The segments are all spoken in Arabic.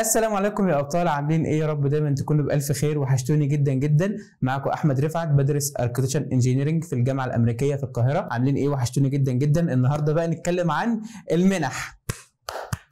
السلام عليكم يا ابطال عاملين ايه يا رب دايما تكونوا بالف خير وحشتوني جدا جدا معاكم احمد رفعت بدرس اركتشن انجينيرنج في الجامعه الامريكيه في القاهره عاملين ايه وحشتوني جدا جدا النهارده بقى نتكلم عن المنح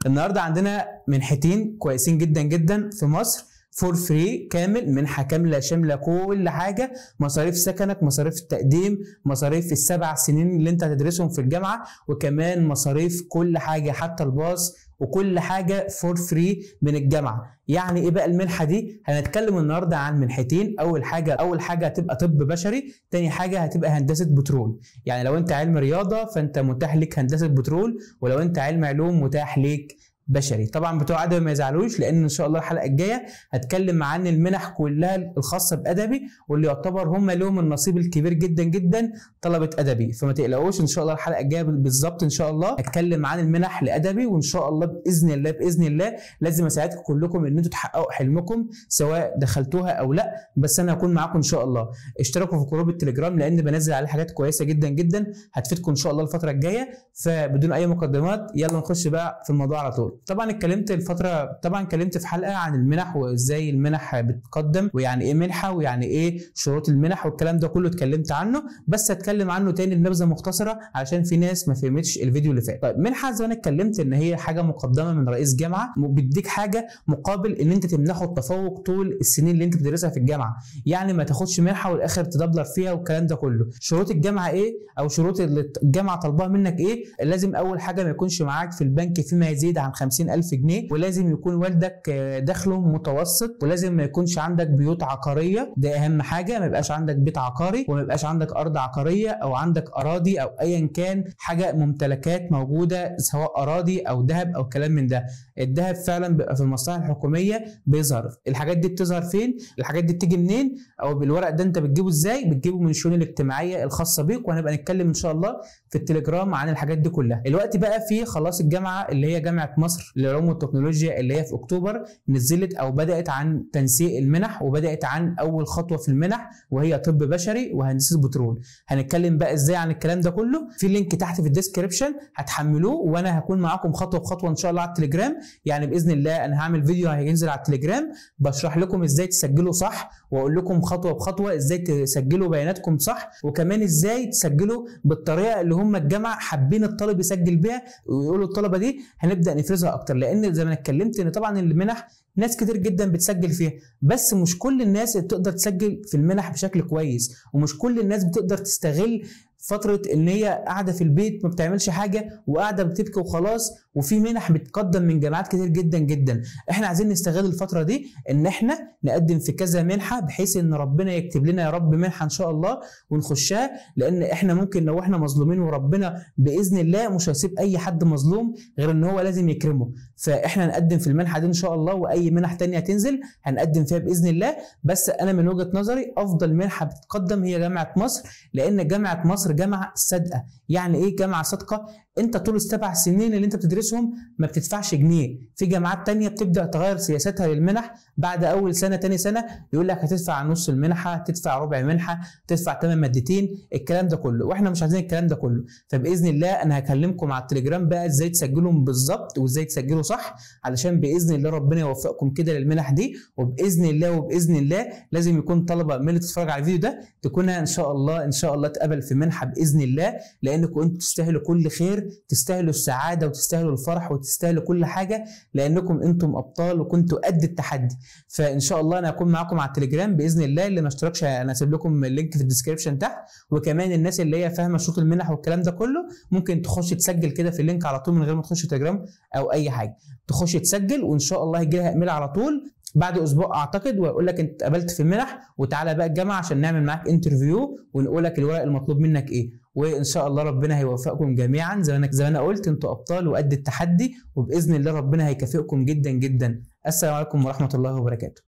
النهارده عندنا منحتين كويسين جدا جدا في مصر فور فري كامل منحه كامله شامله كل حاجه مصاريف سكنك مصاريف التقديم مصاريف السبع سنين اللي انت هتدرسهم في الجامعه وكمان مصاريف كل حاجه حتى الباص وكل حاجه فور فري من الجامعه يعني ايه بقى المنحه دي هنتكلم النهارده عن منحتين اول حاجه اول حاجه هتبقى طب بشري تاني حاجه هتبقى هندسه بترول يعني لو انت علم رياضه فانت متاح ليك هندسه بترول ولو انت علم علوم متاح ليك بشري طبعا بتوع ادبي ما يزعلوش لان ان شاء الله الحلقه الجايه هتكلم عن المنح كلها الخاصه بادبي واللي يعتبر هم لهم النصيب الكبير جدا جدا طلبه ادبي فما تقلقوش ان شاء الله الحلقه الجايه بالظبط ان شاء الله هتكلم عن المنح لادبي وان شاء الله باذن الله باذن الله لازم اساعدكم كلكم ان انتم تحققوا حلمكم سواء دخلتوها او لا بس انا هكون معاكم ان شاء الله اشتركوا في جروب التليجرام لان بنزل عليه حاجات كويسه جدا جدا هتفيدكم ان شاء الله الفتره الجايه فبدون اي مقدمات يلا نخش بقى في الموضوع على طول طبعا اتكلمت الفتره طبعا اتكلمت في حلقه عن المنح وازاي المنح بتقدم ويعني ايه منحه ويعني ايه شروط المنح والكلام ده كله اتكلمت عنه بس هتكلم عنه تاني بنبذه مختصره عشان في ناس ما فهمتش الفيديو اللي فات طيب منحه زي ما انا اتكلمت ان هي حاجه مقدمه من رئيس جامعه بيديك حاجه مقابل ان انت تمنحه التفوق طول السنين اللي انت بتدرسها في الجامعه يعني ما تاخدش منحه والاخر تدبلر فيها والكلام ده كله شروط الجامعه ايه او شروط اللي الجامعه طالباها منك ايه لازم اول حاجه ما يكونش معاك في البنك فيما يزيد عن ألف جنيه ولازم يكون والدك آه، دخله متوسط ولازم ما يكونش عندك بيوت عقاريه ده اهم حاجه ما يبقاش عندك بيت عقاري وما يبقاش عندك ارض عقاريه او عندك اراضي او ايا كان حاجه ممتلكات موجوده سواء اراضي او ذهب او كلام من ده الذهب فعلا بيبقى في المصلحه الحكوميه بيظهر الحاجات دي بتظهر فين الحاجات دي بتيجي منين او بالورق ده انت بتجيبه ازاي بتجيبه من الشؤون الاجتماعيه الخاصه بيك وهنبقى نتكلم ان شاء الله في التليجرام عن الحاجات دي كلها الوقت بقى في خلاص الجامعه اللي هي جامعه مصر للعلوم والتكنولوجيا اللي هي في اكتوبر نزلت او بدات عن تنسيق المنح وبدات عن اول خطوه في المنح وهي طب بشري وهندسه بترول هنتكلم بقى ازاي عن الكلام ده كله في لينك تحت في الديسكربشن هتحملوه وانا هكون معاكم خطوه بخطوه ان شاء الله على التليجرام يعني باذن الله انا هعمل فيديو هينزل على التليجرام بشرح لكم ازاي تسجلوا صح واقول لكم خطوه بخطوه ازاي تسجلوا بياناتكم صح وكمان ازاي تسجلوا بالطريقه اللي هم الجامعه حابين الطالب يسجل بيها ويقولوا الطلبه دي هنبدا نفرزها اكتر لان زي ما انا اتكلمت ان طبعا المنح ناس كتير جدا بتسجل فيها بس مش كل الناس بتقدر تسجل في المنح بشكل كويس ومش كل الناس بتقدر تستغل فتره ان هي قاعده في البيت ما بتعملش حاجه وقاعده بتبكي وخلاص وفي منح بتقدم من جامعات كتير جدا جدا احنا عايزين نستغل الفتره دي ان احنا نقدم في كذا منحه بحيث ان ربنا يكتب لنا يا رب منحه ان شاء الله ونخشها لان احنا ممكن لو احنا مظلومين وربنا باذن الله مش هيسيب اي حد مظلوم غير ان هو لازم يكرمه فاحنا نقدم في المنحه دي ان شاء الله واي منح تانية هتنزل هنقدم فيها باذن الله بس انا من وجهه نظري افضل منحه بتقدم هي جامعه مصر لان جامعه مصر مصر جامعه صادقه يعني ايه جامعه صادقه انت طول السبع سنين اللي انت بتدرسهم ما بتدفعش جنيه في جامعات تانية بتبدا تغير سياستها للمنح بعد اول سنه تاني سنه يقول لك هتدفع نص المنحه تدفع ربع منحه تدفع ثمان مادتين الكلام ده كله واحنا مش عايزين الكلام ده كله فباذن الله انا هكلمكم على التليجرام بقى ازاي تسجلهم بالظبط وازاي تسجلوا صح علشان باذن الله ربنا يوفقكم كده للمنح دي وباذن الله وباذن الله لازم يكون طلبه من اللي تتفرج على الفيديو ده تكون ان شاء الله ان شاء الله تقبل في منحه باذن الله لانكم انتم تستاهلوا كل خير تستاهلوا السعاده وتستاهلوا الفرح وتستاهلوا كل حاجه لانكم انتم ابطال وكنتوا قد التحدي فان شاء الله انا هكون معاكم على التليجرام باذن الله اللي ما اشتركش انا هسيب لكم اللينك في الديسكربشن تحت وكمان الناس اللي هي فاهمه شروط المنح والكلام ده كله ممكن تخش تسجل كده في اللينك على طول من غير ما تخش تليجرام او اي حاجه تخش تسجل وان شاء الله هيجي لها ايميل على طول بعد اسبوع اعتقد ويقول لك انت اتقبلت في منح وتعالى بقى الجامعه عشان نعمل معاك انترفيو ونقول لك الورق المطلوب منك ايه وان شاء الله ربنا هيوفقكم جميعا زي ما زي ما انا قلت انتوا ابطال وقد التحدي وباذن الله ربنا هيكافئكم جدا جدا السلام عليكم ورحمه الله وبركاته